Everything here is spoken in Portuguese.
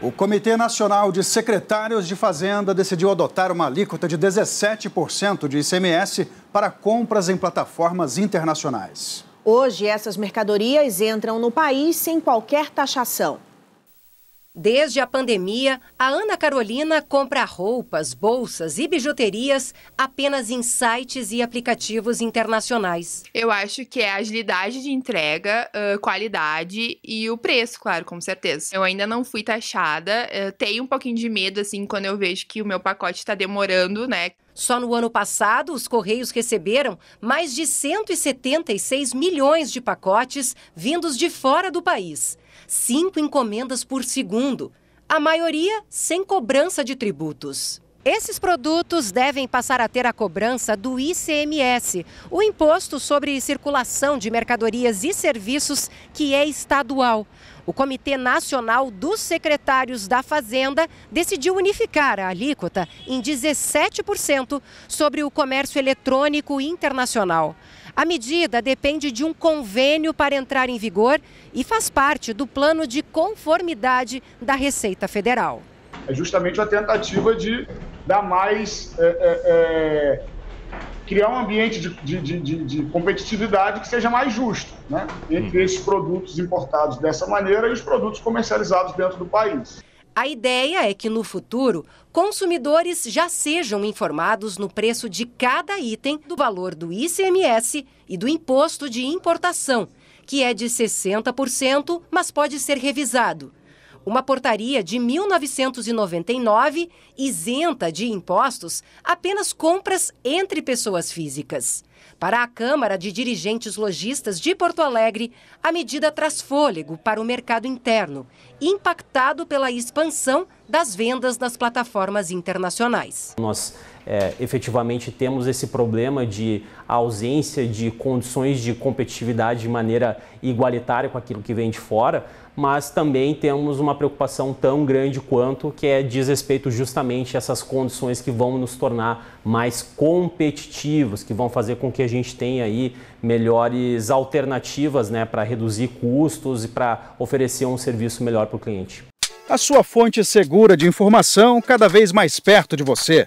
O Comitê Nacional de Secretários de Fazenda decidiu adotar uma alíquota de 17% de ICMS para compras em plataformas internacionais. Hoje, essas mercadorias entram no país sem qualquer taxação. Desde a pandemia, a Ana Carolina compra roupas, bolsas e bijuterias apenas em sites e aplicativos internacionais. Eu acho que é agilidade de entrega, qualidade e o preço, claro, com certeza. Eu ainda não fui taxada, tenho um pouquinho de medo, assim, quando eu vejo que o meu pacote está demorando, né? Só no ano passado, os Correios receberam mais de 176 milhões de pacotes vindos de fora do país cinco encomendas por segundo, a maioria sem cobrança de tributos. Esses produtos devem passar a ter a cobrança do ICMS, o imposto sobre circulação de mercadorias e serviços, que é estadual. O Comitê Nacional dos Secretários da Fazenda decidiu unificar a alíquota em 17% sobre o comércio eletrônico internacional. A medida depende de um convênio para entrar em vigor e faz parte do plano de conformidade da Receita Federal. É justamente a tentativa de dar mais. É, é, é, criar um ambiente de, de, de, de, competitividade que seja mais justo né? entre uhum. esses produtos importados dessa maneira e os produtos comercializados dentro do país. A ideia é que no futuro, consumidores já sejam informados no preço de cada item do valor do ICMS e do imposto de importação, que é de 60%, mas pode ser revisado. Uma portaria de 1999 isenta de impostos apenas compras entre pessoas físicas. Para a Câmara de Dirigentes Logistas de Porto Alegre, a medida traz fôlego para o mercado interno, impactado pela expansão das vendas nas plataformas internacionais. Nós é, efetivamente temos esse problema de ausência de condições de competitividade de maneira igualitária com aquilo que vem de fora, mas também temos uma preocupação tão grande quanto que é diz respeito justamente a essas condições que vão nos tornar mais competitivos, que vão fazer com que a gente tenha aí melhores alternativas né, para reduzir custos e para oferecer um serviço melhor para o cliente. A sua fonte segura de informação cada vez mais perto de você.